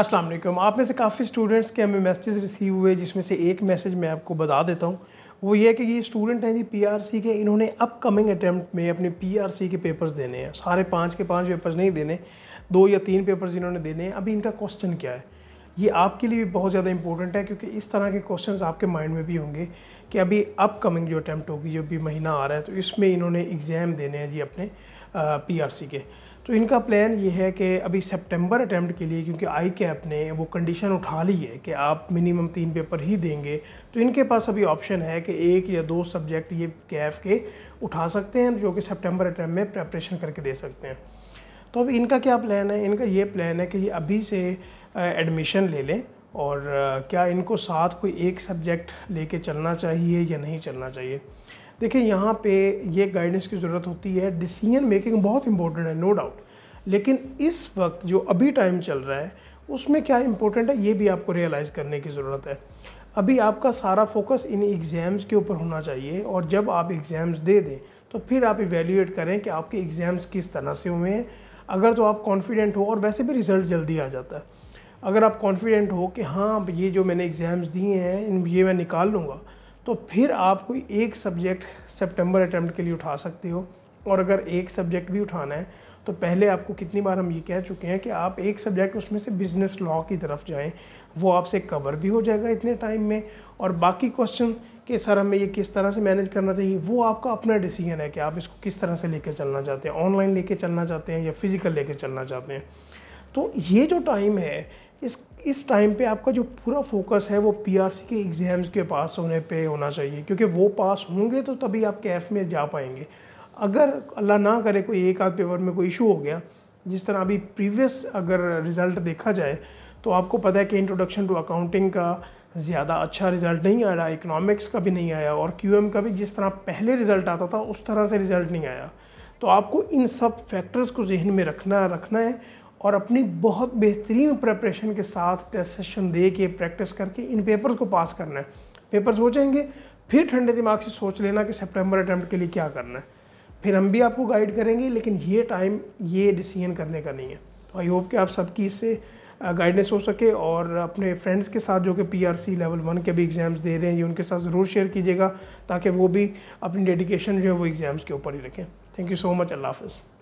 अस्सलाम वालेकुम आप में से काफ़ी स्टूडेंट्स के हमें मैसेजेस रिसीव हुए जिसमें से एक मैसेज मैं आपको बता देता हूँ वो ये कि ये स्टूडेंट हैं जी पीआरसी के इन्होंने अपकमिंग अटैम्प्ट में अपने पीआरसी के पेपर्स देने हैं सारे पाँच के पाँच पेपर्स नहीं देने दो या तीन पेपर्स इन्होंने देने हैं अभी इनका क्वेश्चन क्या है ये आपके लिए भी बहुत ज़्यादा इंपॉर्टेंट है क्योंकि इस तरह के क्वेश्चंस आपके माइंड में भी होंगे कि अभी अपकमिंग जो अटैम्प्ट होगी जो भी महीना आ रहा है तो इसमें इन्होंने एग्ज़ाम देने हैं जी अपने पीआरसी के तो इनका प्लान ये है कि अभी सेप्टेम्बर अटैम्प्ट के लिए क्योंकि आई कैप ने वो कंडीशन उठा ली है कि आप मिनिमम तीन पेपर ही देंगे तो इनके पास अभी ऑप्शन है कि एक या दो सब्जेक्ट ये कैफ के उठा सकते हैं जो कि सेप्टेम्बर अटैम्प्ट में प्रेपरेशन करके दे सकते हैं तो अब इनका क्या प्लान है इनका ये प्लान है कि ये अभी से एडमिशन ले लें और क्या इनको साथ कोई एक सब्जेक्ट लेके चलना चाहिए या नहीं चलना चाहिए देखिए यहाँ पे ये गाइडेंस की ज़रूरत होती है डिसीजन मेकिंग बहुत इंपॉर्टेंट है नो no डाउट लेकिन इस वक्त जो अभी टाइम चल रहा है उसमें क्या इंपॉर्टेंट है ये भी आपको रियलाइज़ करने की ज़रूरत है अभी आपका सारा फोकस इन एग्ज़ाम्स के ऊपर होना चाहिए और जब आप एग्ज़ाम्स दे दें तो फिर आप इवेल्यूएट करें कि आपके एग्ज़ाम्स किस तरह से हुए हैं अगर तो आप कॉन्फिडेंट हो और वैसे भी रिज़ल्ट जल्दी आ जाता है अगर आप कॉन्फिडेंट हो कि हाँ ये जो मैंने एग्ज़ाम्स दिए हैं इन ये मैं निकाल लूँगा तो फिर आप कोई एक सब्जेक्ट सेप्टेम्बर अटैम्प्ट के लिए उठा सकते हो और अगर एक सब्जेक्ट भी उठाना है तो पहले आपको कितनी बार हम ये कह चुके हैं कि आप एक सब्जेक्ट उसमें से बिज़नेस लॉ की तरफ जाएं वो आपसे कवर भी हो जाएगा इतने टाइम में और बाकी क्वेश्चन कि सर हमें ये किस तरह से मैनेज करना चाहिए वो आपका अपना डिसीजन है कि आप इसको किस तरह से लेकर चलना चाहते हैं ऑनलाइन लेके चलना चाहते हैं या फिज़िकल लेके चलना चाहते हैं तो ये जो टाइम है इस इस टाइम पे आपका जो पूरा फोकस है वो पीआरसी के एग्ज़ाम्स के पास होने पे होना चाहिए क्योंकि वो पास होंगे तो तभी आप कैफ में जा पाएंगे अगर अल्लाह ना करे कोई एक आध पेपर में कोई इशू हो गया जिस तरह अभी प्रीवियस अगर रिज़ल्ट देखा जाए तो आपको पता है कि इंट्रोडक्शन टू अकाउंटिंग का ज़्यादा अच्छा रिज़ल्ट नहीं आ रहा इकनॉमिक्स का भी नहीं आया और क्यू का भी जिस तरह पहले रिज़ल्ट आता था उस तरह से रिज़ल्ट नहीं आया तो आपको इन सब फैक्टर्स को जहन में रखना रखना है और अपनी बहुत बेहतरीन प्रेपरेशन के साथ टेस्ट सेशन दे के प्रैक्टिस करके इन पेपर्स को पास करना है पेपर्स हो जाएंगे फिर ठंडे दिमाग से सोच लेना कि सेप्टेम्बर अटैम्प्ट के लिए क्या करना है फिर हम भी आपको गाइड करेंगे लेकिन ये टाइम ये डिसीजन करने का नहीं है तो आई होप कि आप सबकी इससे गाइडेंस हो सके और अपने फ्रेंड्स के साथ जो कि पीआरसी लेवल वन के भी एग्ज़ाम्स दे रहे हैं ये उनके साथ ज़रूर शेयर कीजिएगा ताकि वो भी अपनी डेडिकेशन जो है वो एग्ज़ाम्स के ऊपर ही रखें thank you so much Allah half